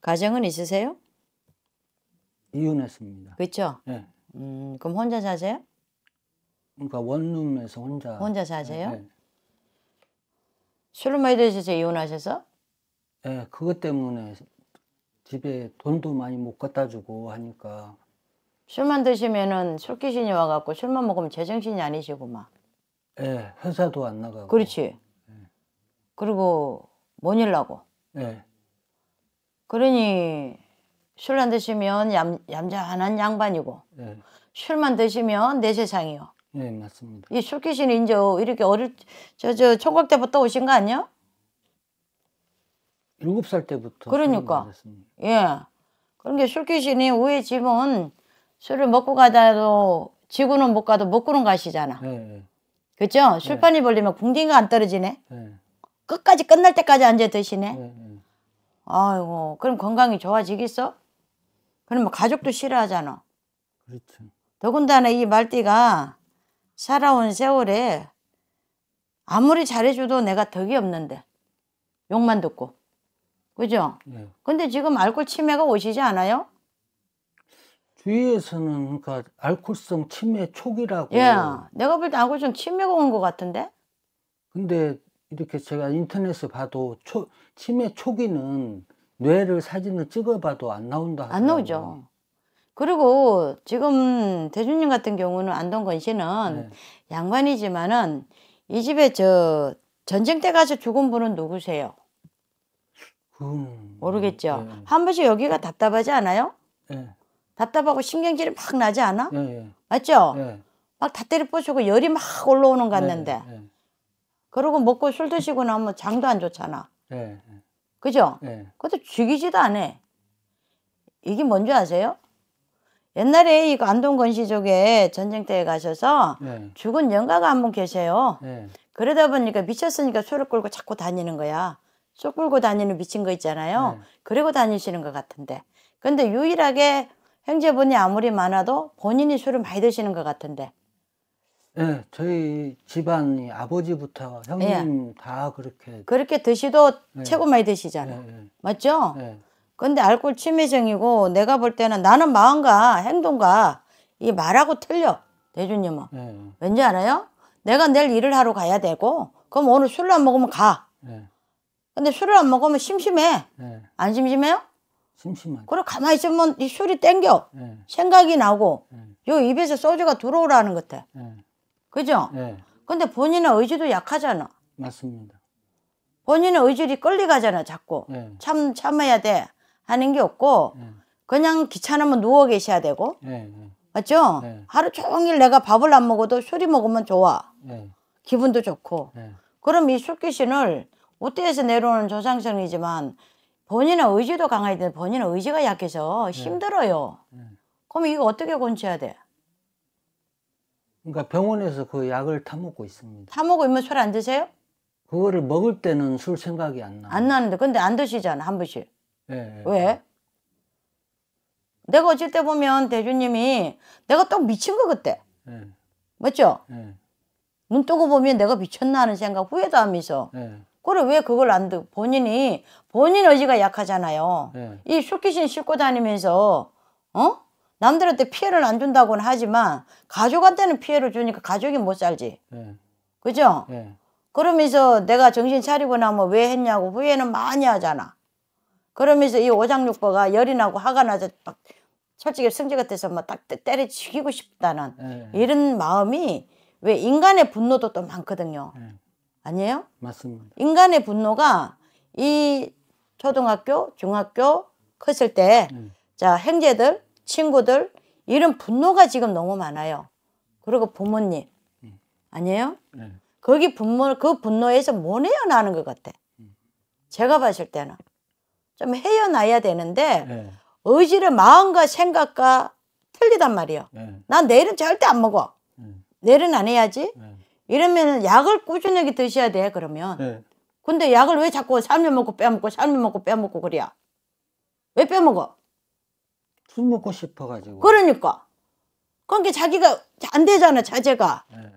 가정은 있으세요? 이혼했습니다. 그렇죠? 네. 음, 그럼 혼자 사세요? 그러니까 원룸에서 혼자. 혼자 사세요? 네. 술을 많이 드셔서 이혼하셔서? 네, 그것 때문에 집에 돈도 많이 못 갖다 주고 하니까. 술만 드시면은 술 귀신이 와갖고 술만 먹으면 제정신이 아니시고 막. 네, 회사도 안 나가고. 그렇지. 네. 그리고 뭔 일라고? 네. 그러니 술 안 드시면 얌, 얌전한 양반이고 네. 술만 드시면 내 세상이요. 네 맞습니다. 이 술 귀신이 이제 이렇게 어릴 저저 총각 때부터 오신 거 아니야? 일곱 살 때부터. 그러니까. 예. 그런 게술 귀신이 우에 집은 술을 먹고 가다도 지구는 못 가도 먹고는 가시잖아. 네. 그죠? 술판이 벌리면 궁딩가안 떨어지네. 네. 끝까지 끝날 때까지 앉아 드시네. 네. 아이고 그럼 건강이 좋아지겠어? 그럼 뭐 가족도 싫어하잖아. 그렇죠. 더군다나 이 말띠가 살아온 세월에 아무리 잘해줘도 내가 덕이 없는데 욕만 듣고 그죠? 네. 근데 지금 알코올 치매가 오시지 않아요? 주위에서는 그러니까 알코올성 치매 초기라고. 예, 내가 볼 때 알코올성 치매가 온것 같은데. 근데 이렇게 제가 인터넷에 봐도 초 치매 초기는 뇌를 사진을 찍어봐도 안 나온다. 안 나오죠. 그리고 지금 대준님 같은 경우는 안동건 씨는 네. 양반이지만은 이 집에 저 전쟁 때 가서 죽은 분은 누구세요? 음, 모르겠죠. 네. 한 번씩 여기가 답답하지 않아요? 네. 답답하고 신경질이 막 나지 않아? 네, 네. 맞죠? 네. 막다 때려 부수고 열이 막 올라오는 것 같는데. 그러고 먹고 술 드시고 나면 장도 안 좋잖아. 네. 그죠? 네. 그것도 죽이지도 않아. 이게 뭔지 아세요? 옛날에 이 안동 건시족에 전쟁 때에 가셔서 네. 죽은 영가가 한 분 계세요. 네. 그러다 보니까 미쳤으니까 술을 끌고 자꾸 다니는 거야. 쏙 끌고 다니는 미친 거 있잖아요. 네. 그리고 다니시는 것 같은데. 근데 유일하게 형제분이 아무리 많아도 본인이 술을 많이 드시는 것 같은데. 네, 저희 집안이 아버지부터 형님 예. 다 그렇게 그렇게 드시도 예. 최고 많이 드시잖아. 예, 예. 맞죠? 예. 근데 알코올 치매증이고 내가 볼 때는 나는 마음과 행동과 이 말하고 틀려. 대준님은. 왠지 알아요? 내가 내일 일을 하러 가야 되고 그럼 오늘 술을 안 먹으면 가. 근데 술을 안 먹으면 심심해. 안 심심해요? 심심한. 그래 가만히 있으면 이 술이 땡겨. 생각이 나고 요 입에서 소주가 들어오라는 것 같아. 그죠? 예. 근데 본인의 의지도 약하잖아. 맞습니다. 본인의 의지를 끌리가잖아, 자꾸. 예. 참, 참아야 돼. 하는 게 없고, 예. 그냥 귀찮으면 누워 계셔야 되고. 예, 예. 맞죠? 예. 하루 종일 내가 밥을 안 먹어도 술이 먹으면 좋아. 기분도 좋고. 그럼 이 술귀신을 우대에서 내려오는 조상성이지만 본인의 의지도 강해야 돼. 본인의 의지가 약해서 힘들어요. 그럼 이거 어떻게 건쳐야 돼? 그러니까 병원에서 그 약을 타먹고 있습니다. 타먹으면술 안 드세요? 그거를 먹을 때는 술 생각이 안 나. 안 나는데 근데 안 드시잖아 한 번씩. 네. 왜? 내가 어쩔 때 보면 대주님이 내가 또 미친 거 그때. 네. 맞죠? 네. 눈 뜨고 보면 내가 미쳤나 하는 생각 후회도 하면서. 네. 그걸 왜 그걸 안 드, 본인이 본인 의지가 약하잖아요. 네. 이 술귀신 싣고 다니면서 어? 남들한테 피해를 안 준다고는 하지만 가족한테는 피해를 주니까 가족이 못 살지. 네. 그죠? 네. 그러면서 내가 정신 차리고 나면 왜 했냐고 후회는 많이 하잖아. 그러면서 이 오장육부가 열이 나고 화가 나서 막 솔직히 성질 같아서 막 딱 때려 죽이고 싶다는 네. 이런 마음이 왜 인간의 분노도 또 많거든요. 네. 아니에요? 맞습니다. 인간의 분노가 이 초등학교, 중학교 컸을 때, 네. 자, 형제들, 친구들 이런 분노가 지금 너무 많아요. 그리고 부모님 아니에요? 네. 거기 분노 그 분노에서 뭐 헤어나는 것 같아. 제가 봤을 때는 좀 헤어나야 되는데 네. 의지를 마음과 생각과 틀리단 말이에요. 네. 난 내일은 절대 안 먹어. 네. 내일은 안 해야지. 네. 이러면 약을 꾸준하게 드셔야 돼 그러면. 네. 근데 약을 왜 자꾸 삶을 먹고 빼먹고 삶을 먹고 빼먹고 그래야? 왜 빼먹어? 술 먹고 싶어가지고. 그러니까. 그러니까 자기가 안 되잖아, 자제가. 네.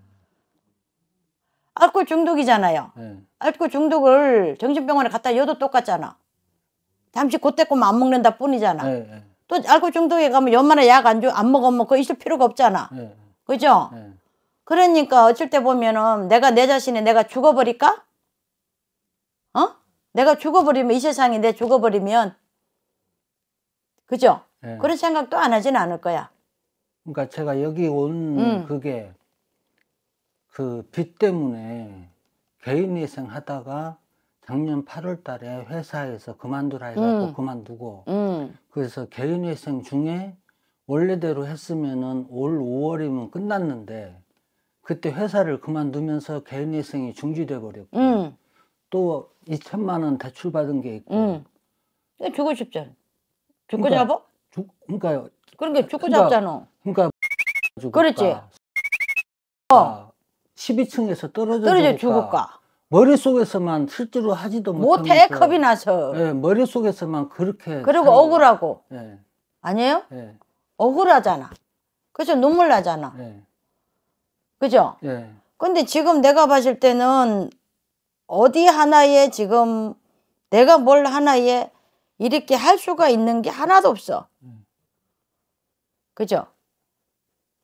알코올 중독이잖아요. 네. 알코올 중독을 정신병원에 갖다 여도 똑같잖아. 잠시 그때꼬만 안 먹는다 뿐이잖아. 네, 네. 또 알코올 중독에 가면 연말에 약안 줘, 안 먹으면 그거 있을 필요가 없잖아. 네. 그죠? 네. 그러니까 어쩔 때 보면은 내가 내 자신이 내가 죽어버릴까? 어? 내가 죽어버리면 이 세상이 내 죽어버리면 그죠? 예. 그런 생각도 안 하진 않을 거야. 그러니까 제가 여기 온 음. 그게 그 빚 때문에 개인위생 하다가 작년 8월 달에 회사에서 그만두라 해갖고 음. 그만두고 음. 그래서 개인위생 중에 원래대로 했으면은 올 5월이면 끝났는데 그때 회사를 그만두면서 개인위생이 중지돼 버렸고 음. 또 2천만 원 대출 받은 게 있고 죽고 음. 싶잖아 죽고 그러니까 잡아? 주, 그러니까 그러니 축구 그러니까, 그러니까 그렇지. 어. 12층에서 떨어져, 떨어져 죽을까. 머릿속에서만 실제로 하지도 못해 컵이 나서. 예, 머릿속에서만 그렇게 그리고 억울하고. 예. 아니에요? 예. 억울하잖아. 그래 눈물 나잖아. 예. 그죠? 예. 근데 지금 내가 봤을 때는 어디 하나에 지금 내가 뭘 하나에 이렇게 할 수가 있는 게 하나도 없어. 그죠?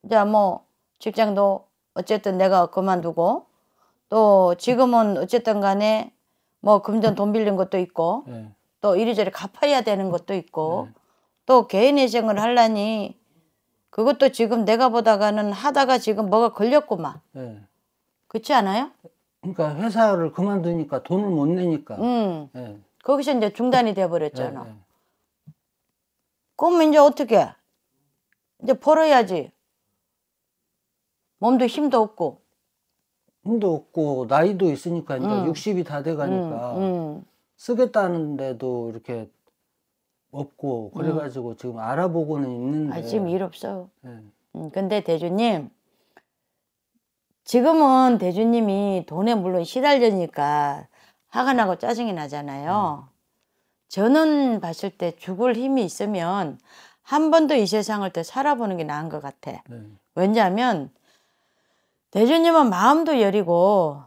이제 뭐 직장도 어쨌든 내가 그만두고 또 지금은 어쨌든 간에 뭐 금전 돈 빌린 것도 있고 네. 또 이리저리 갚아야 되는 것도 있고 네. 또 개인회생을 하려니 그것도 지금 내가 보다가는 하다가 지금 뭐가 걸렸구만. 네. 그렇지 않아요? 그러니까 회사를 그만두니까 돈을 못 내니까. 음. 네. 거기서 이제 중단이 돼 버렸잖아. 네, 네. 그럼 이제 어떻게? 이제 벌어야지. 몸도 힘도 없고. 힘도 없고 나이도 있으니까 이제 음. 60이 다 돼가니까 음, 음. 쓰겠다는데도 이렇게 없고 그래가지고 지금 알아보고는 있는데. 아, 지금 일 없어요. 네. 근데 대주님 지금은 대주님이 돈에 물론 시달려니까 화가 나고 짜증이 나잖아요. 음. 저는 봤을 때 죽을 힘이 있으면 한번더이 세상을 때 살아보는 게 나은 것 같아. 네. 왜냐하면 대주님은 마음도 여리고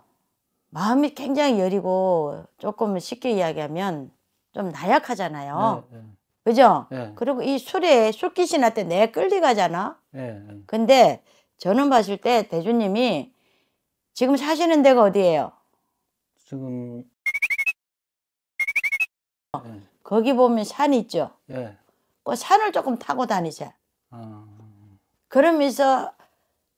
마음이 굉장히 여리고 조금 쉽게 이야기하면 좀 나약하잖아요. 네, 네. 그죠? 네. 그리고 이 술에 술기신 날때 내 끌리가잖아. 네, 네. 근데 저는 봤을 때 대주님이 지금 사시는 데가 어디예요? 지금 거기 보면 산 있죠. 네. 그 산을 조금 타고 다니자. 아. 그러면서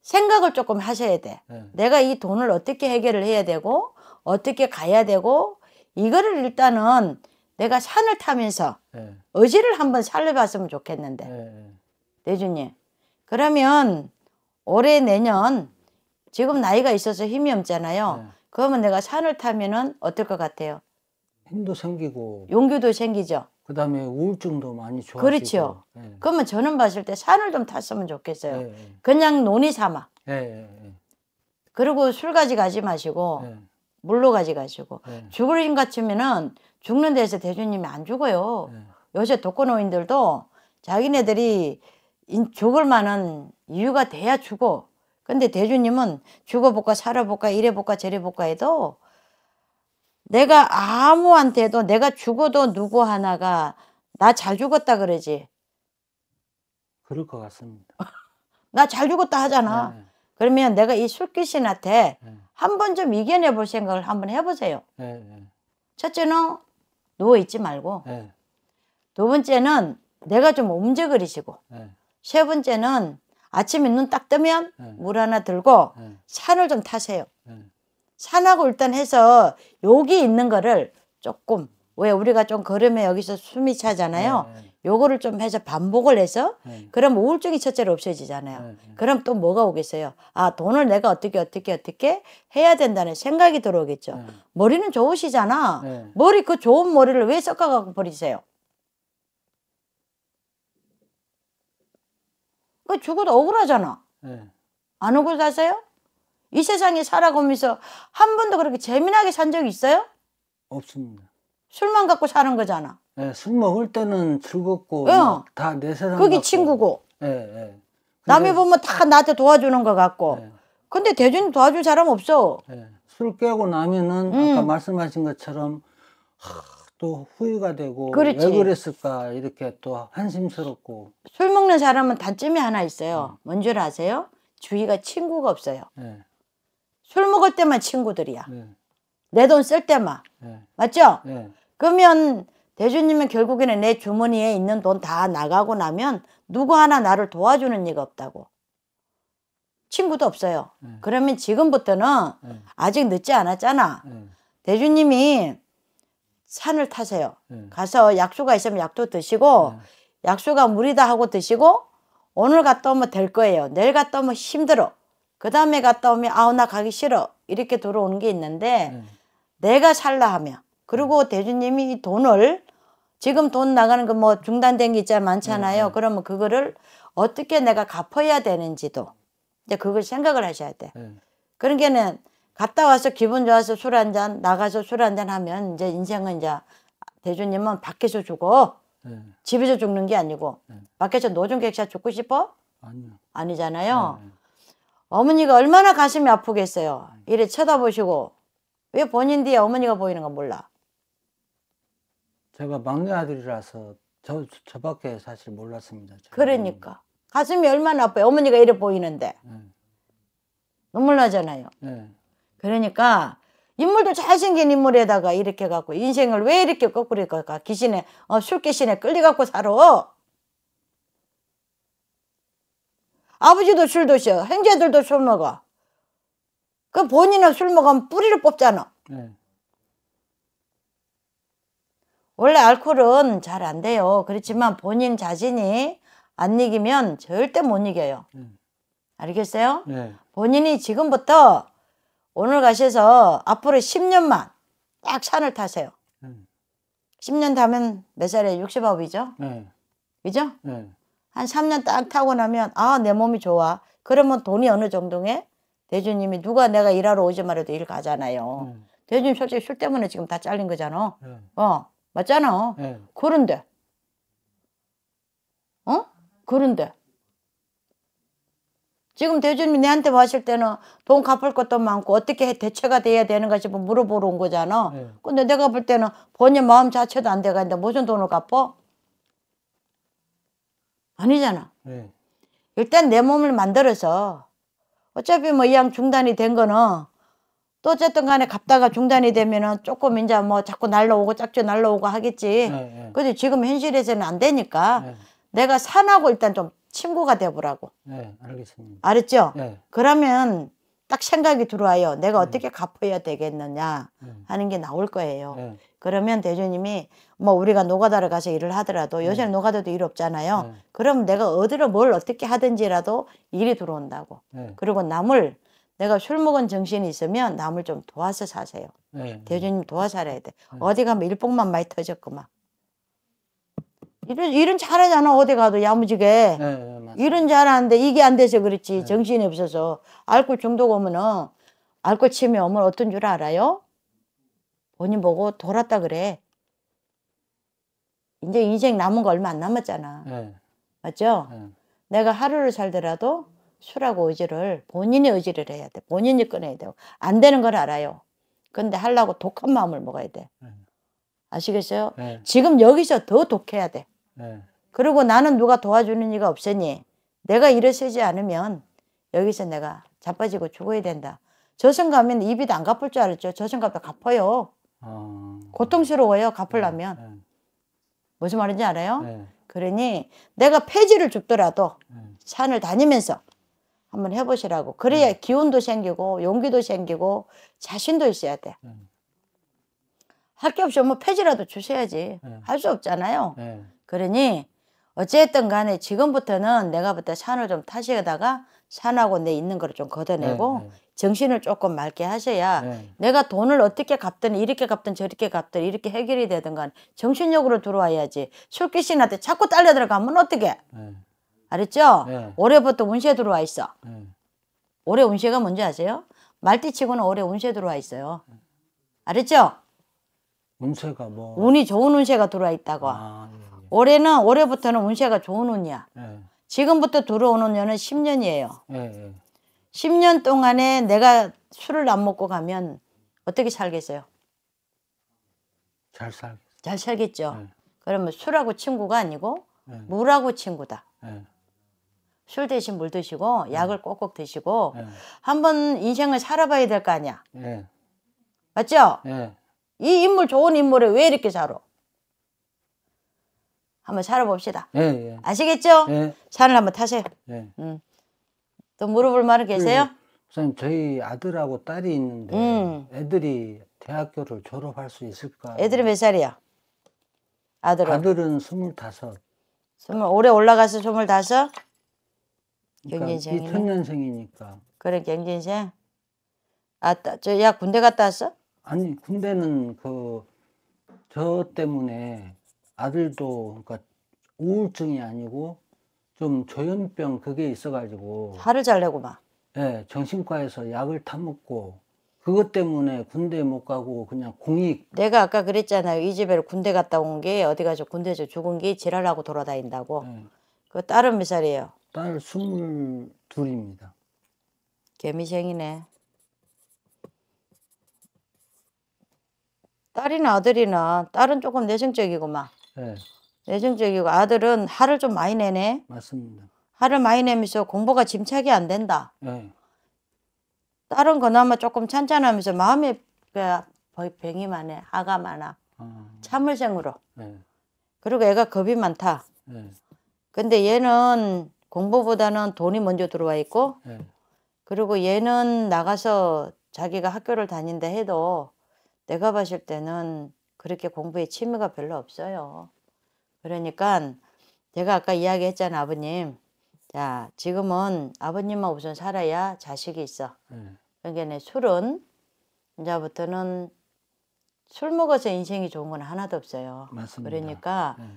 생각을 조금 하셔야 돼. 네. 내가 이 돈을 어떻게 해결을 해야 되고 어떻게 가야 되고 이거를 일단은 내가 산을 타면서 네. 의지를 한번 살려봤으면 좋겠는데 네. 대준주님 그러면 올해 내년 지금 나이가 있어서 힘이 없잖아요. 네. 그러면 내가 산을 타면은 어떨 것 같아요? 힘도 생기고 용기도 생기죠. 그다음에 우울증도 많이 좋아지고. 그렇죠. 예. 그러면 저는 봤을 때 산을 좀 탔으면 좋겠어요. 예, 예. 그냥 논의 삼아. 예, 예, 예. 그리고 술 가지 가지 마시고 예. 물로 가지 가시고 죽을 힘 같으면은 죽는 데서 대주님이 안 죽어요. 요새 독거노인들도 자기네들이 죽을 만한 이유가 돼야 죽어. 근데 대주님은 죽어볼까 살아볼까 이래볼까 저래볼까 해도 내가 아무한테도 내가 죽어도 누구 하나가 나 잘 죽었다 그러지. 그럴 것 같습니다. 나 잘 죽었다 하잖아. 네. 그러면 내가 이 술귀신한테 네. 한번 좀 이겨내 볼 생각을 한번 해보세요. 네, 네. 첫째는 누워 있지 말고. 네. 두 번째는 내가 좀 움직거리시고. 네. 세 번째는 아침에 눈 딱 뜨면 물 하나 들고 산을 좀 타세요. 산하고 일단 해서 여기 있는 거를 조금 왜 우리가 좀 걸으면 여기서 숨이 차잖아요. 네. 네. 요거를 좀 해서 반복을 해서 네. 그럼 우울증이 첫째로 없어지잖아요. 네, 네. 그럼 또 뭐가 오겠어요? 아 돈을 내가 어떻게 어떻게 어떻게 해야 된다는 생각이 들어오겠죠. 네. 머리는 좋으시잖아. 네. 머리 그 좋은 머리를 왜섞어가고 버리세요? 그 죽어도 억울하잖아. 안 억울하세요? 이 세상에 살아가면서 한 번도 그렇게 재미나게 산 적이 있어요? 없습니다. 술만 갖고 사는 거잖아. 네, 술 먹을 때는 즐겁고 어. 다내 세상. 그게 같고. 친구고. 예, 네, 네. 남이 보면 다 나한테 도와주는 것 같고. 네. 근데 대준이 도와줄 사람 없어. 네. 술 깨고 나면은 음. 아까 말씀하신 것처럼 또 후회가 되고 그렇지. 왜 그랬을까 이렇게 또 한심스럽고. 술 먹는 사람은 단점이 하나 있어요. 음. 뭔줄 아세요? 주위가 친구가 없어요. 네. 술 먹을 때만 친구들이야. 네. 내돈 쓸 때만. 네. 맞죠? 네. 그러면 대주님은 결국에는 내 주머니에 있는 돈 다 나가고 나면 누구 하나 나를 도와주는 이가 없다고. 친구도 없어요. 네. 그러면 지금부터는 네. 아직 늦지 않았잖아. 네. 대주님이 산을 타세요. 가서 약수가 있으면 약도 드시고 약수가 물이다 하고 드시고 오늘 갔다 오면 될 거예요. 내일 갔다 오면 힘들어. 그 다음에 갔다 오면 아우 나 가기 싫어 이렇게 들어오는 게 있는데 음. 내가 살라 하면 그리고 음. 대주님이 이 돈을 지금 돈 나가는 거 뭐 중단된 게 있잖아 많잖아요. 네, 그러면 그거를 어떻게 내가 갚아야 되는지도 이제 그걸 생각을 하셔야 돼. 네. 그런게는 갔다 와서 기분 좋아서 술 한 잔 나가서 술 한 잔 하면 이제 인생은 이제 대주님은 밖에서 죽어 네. 집에서 죽는 게 아니고 네. 밖에서 노중 객사 죽고 싶어? 아니요. 아니잖아요. 어머니가 얼마나 가슴이 아프겠어요. 이래 쳐다보시고 왜 본인 뒤에 어머니가 보이는 건 몰라. 제가 막내 아들이라서 저, 저밖에 사실 몰랐습니다. 그러니까 가슴이 얼마나 아파요. 어머니가 이래 보이는데 네. 눈물 나잖아요. 네. 그러니까 인물도 잘생긴 인물에다가 이렇게 갖고 인생을 왜 이렇게 거꾸로 갈까? 귀신에 어, 술귀신에 끌려갖고 살아. 아버지도 술 드셔. 형제들도 술 먹어. 그 본인은 술 먹으면 뿌리를 뽑잖아. 네. 원래 알코올은 잘 안 돼요. 그렇지만 본인 자신이 안 이기면 절대 못 이겨요. 네. 알겠어요? 네. 본인이 지금부터 오늘 가셔서 앞으로 10년만 딱 산을 타세요. 네. 10년 타면 몇 살에 60아홉이죠? 네. 그죠? 네. 한 3년 딱 타고 나면 아 내 몸이 좋아. 그러면 돈이 어느 정도에 대주님이 누가 내가 일하러 오지 말아도일 가잖아요. 음. 대주님 솔직히 술 때문에 지금 다 잘린 거잖아. 음. 어 맞잖아. 음. 그런데 어 그런데 지금 대주님이 내한테 왔을 때는 돈 갚을 것도 많고 어떻게 대처가 돼야 되는가 싶어 물어보러 온 거잖아. 예. 근데 내가 볼 때는 본인 마음 자체도 안 돼가는데 무슨 돈을 갚어? 아니잖아. 네. 일단 내 몸을 만들어서 어차피 뭐 이왕 중단이 된 거는 또 어쨌든 간에 갔다가 중단이 되면은 조금 이제 뭐 자꾸 날라오고 짝지 날라오고 하겠지. 네, 네. 근데 지금 현실에서는 안 되니까 네, 네. 내가 산하고 일단 좀 친구가 되보라고 네, 알겠습니다. 알았죠? 네. 그러면 딱 생각이 들어와요. 내가 네. 어떻게 갚아야 되겠느냐 네. 하는 게 나올 거예요. 그러면 대주님이 뭐 우리가 노가다를 가서 일을 하더라도 네. 요새는 노가다도 일 없잖아요. 음. 그럼 내가 어디로 뭘 어떻게 하든지라도 일이 들어온다고. 음. 그리고 남을 내가 술 먹은 정신이 있으면 남을 좀 도와서 사세요. 대주님 도와 살아야 돼. 어디 가면 일복만 많이 터졌구만. 일은, 일은 잘하잖아. 어디 가도 야무지게. 일은 잘하는데 이게 안 돼서 그렇지. 정신이 없어서. 알코올 중독 오면은 알코올 치매 오면 어떤 줄 알아요? 본인 보고 돌았다 그래. 이제 인생 남은 거 얼마 안 남았잖아. 네. 맞죠? 네. 내가 하루를 살더라도 술하고 의지를 본인의 의지를 해야 돼. 본인이 꺼내야 되고 안 되는 걸 알아요. 근데 하려고 독한 마음을 먹어야 돼. 네. 아시겠어요? 네. 지금 여기서 더 독해야 돼. 네. 그리고 나는 누가 도와주는 이가 없으니 내가 일을 쓰지 않으면 여기서 내가 자빠지고 죽어야 된다. 저승 가면 입이도안 갚을 줄 알았죠. 저승 가도 갚아요. 어... 고통스러워요. 갚으려면. 네, 네. 무슨 말인지 알아요? 네. 그러니 내가 폐지를 줍더라도 네. 산을 다니면서 한번 해보시라고. 그래야 네. 기운도 생기고 용기도 생기고 자신도 있어야 돼. 네. 할게 없이 뭐 폐지라도 주셔야지. 네. 할수 없잖아요. 네. 그러니 어쨌든 간에 지금부터는 내가 부터 산을 좀 타시다가 산하고 내 있는 걸 좀 걷어내고 네, 정신을 조금 맑게 하셔야 네. 내가 돈을 어떻게 갚든 이렇게 갚든 저렇게 갚든 이렇게 해결이 되든 간 정신력으로 들어와야지 술귀신한테 자꾸 딸려 들어가면 어떻게 네. 알았죠? 네. 올해부터 운세 들어와 있어 네. 올해 운세가 뭔지 아세요? 말띠치고는 올해 운세 들어와 있어요 네. 알았죠? 운세가 뭐 운이 좋은 운세가 들어와 있다고 아, 예, 예. 올해는 올해부터는 운세가 좋은 운이야 네. 지금부터 들어오는 년은 십년이에요 예. 10년 동안에 내가 술을 안 먹고 가면 어떻게 살겠어요? 잘 살. 잘 살겠죠. 네. 그러면 술하고 친구가 아니고 네. 물하고 친구다. 네. 술 대신 물 드시고 네. 약을 꼭꼭 드시고 네. 한번 인생을 살아봐야 될 거 아니야. 네. 맞죠? 이 인물 좋은 인물에 왜 이렇게 살아? 한번 살아봅시다. 아시겠죠? 산을 한번 타세요. 음. 또 물어볼 말은 계세요? 선생님 저희 아들하고 딸이 있는데 음. 애들이 대학교를 졸업할 수 있을까? 애들이 몇 살이야? 아들은? 아들은 스물다섯. 스물 올해 올라가서 스물다섯? 그러니까 이천년생이니까. 그래 경진생. 아저야 군대 갔다 왔어? 아니 군대는 그 저 때문에 아들도 그러니까 우울증이 아니고 좀 조현병 그게 있어가지고 화를 잘 내고 막. 예, 정신과에서 약을 타먹고 그것 때문에 군대 못 가고 그냥 공익 내가 아까 그랬잖아요. 이집에 군대 갔다 온 게 어디 가서 군대에서 죽은 게 지랄하고 돌아다닌다고. 예, 그 딸은 몇 살이에요? 딸 스물 입니다 개미생이네. 딸이나 아들이나 딸은 조금 내성적이고 막. 예. 내정적이고 아들은 화를 좀 많이 내네. 맞습니다. 화를 많이 내면서 공부가 짐착이 안 된다. 네. 딸은 그나마 조금 찬찬하면서 마음이 거의 그 병이 많네. 아가 많아. 아. 참을생으로. 네. 그리고 애가 겁이 많다. 네. 근데 얘는 공부보다는 돈이 먼저 들어와 있고 네. 그리고 얘는 나가서 자기가 학교를 다닌다 해도 내가 봤을 때는 그렇게 공부에 취미가 별로 없어요. 그러니까 제가 아까 이야기했잖아 아버님 자 지금은 아버님만 우선 살아야 자식이 있어 음. 그러니까 술은 이제부터는 술 먹어서 인생이 좋은 건 하나도 없어요 맞습니다. 그러니까 네.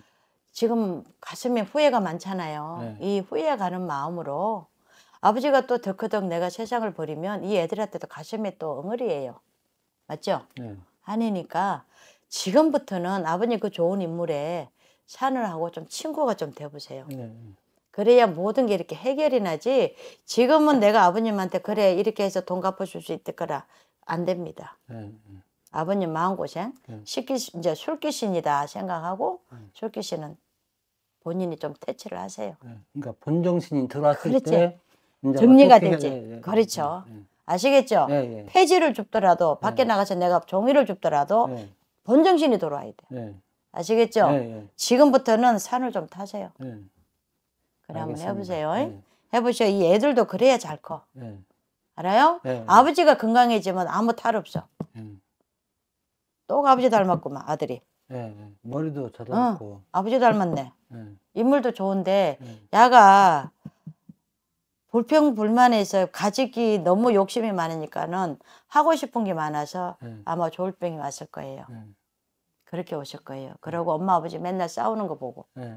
지금 가슴에 후회가 많잖아요 네. 이 후회 가는 마음으로 아버지가 또 덜커덕 내가 세상을 버리면 이 애들한테도 가슴에 또 엉어리예요 맞죠? 네. 아니니까 지금부터는 아버님 그 좋은 인물에 샤넬하고 좀 친구가 좀 돼보세요. 네. 그래야 모든 게 이렇게 해결이 나지 지금은 내가 아버님한테 그래 이렇게 해서 돈 갚아줄 수 있을 거라 안 됩니다. 네. 네. 아버님 마음고생 네. 식기 이제 술기신이다 생각하고 네. 술기신은 본인이 좀 퇴치를 하세요. 네. 그러니까 본정신이 들어왔을 그렇지. 때 정리가 되지. 해야, 그렇죠. 아시겠죠? 폐지를 줍더라도 밖에 나가서 내가 종이를 줍더라도 본정신이 돌아와야 돼. 아시겠죠? 네, 네. 지금부터는 산을 좀 타세요. 네. 그래 한번 해보세요. 해보셔. 이 애들도 그래야 잘 커. 알아요? 아버지가 건강해지면 아무 탈 없어. 또 아버지 닮았구만 아들이. 머리도 잘닮고 어, 아버지 닮았네. 인물도 좋은데 야가 불평불만해서 가지기 너무 욕심이 많으니까는 하고 싶은 게 많아서 아마 조병이 왔을 거예요. 그렇게 오실 거예요. 네. 그러고 엄마 아버지 맨날 싸우는 거 보고 네.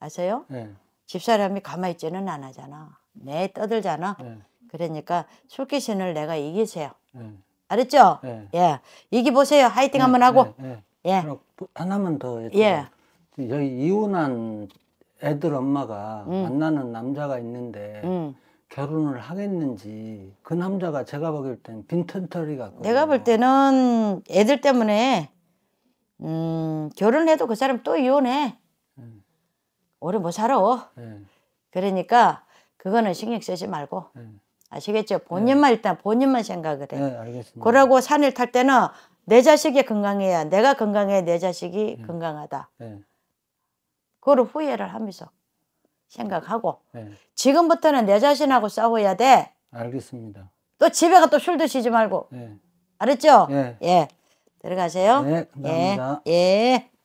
아세요? 네. 집사람이 가만히 있지는 안 하잖아. 내 떠들잖아. 네. 그러니까 술귀신을 내가 이기세요. 네. 알았죠? 네. 예, 이기 보세요. 화이팅 한번 하고. 예. 하나만 더. 여쭤. 예. 여기 이혼한 애들 엄마가 음. 만나는 남자가 있는데 음. 결혼을 하겠는지 그 남자가 제가 보기땐 빈틈터리 같고 내가 볼 때는 애들 때문에 음, 결혼해도 그 사람 또 이혼해. 음. 오래 못 살아. 음. 그러니까 그거는 신경 쓰지 말고. 예. 아시겠죠? 예. 본인만 일단 본인만 생각을 해. 네, 알겠습니다. 그러고 산을 탈 때는 내 자식이 건강해야 내가 건강해 내 자식이 건강하다. 네. 그걸 후회를 하면서 생각하고 네. 지금부터는 내 자신하고 싸워야 돼. 알겠습니다. 또 집에 가또 술 드시지 말고. 알았죠? 예. 들어가세요. 네, 감사합니다. 예. 예.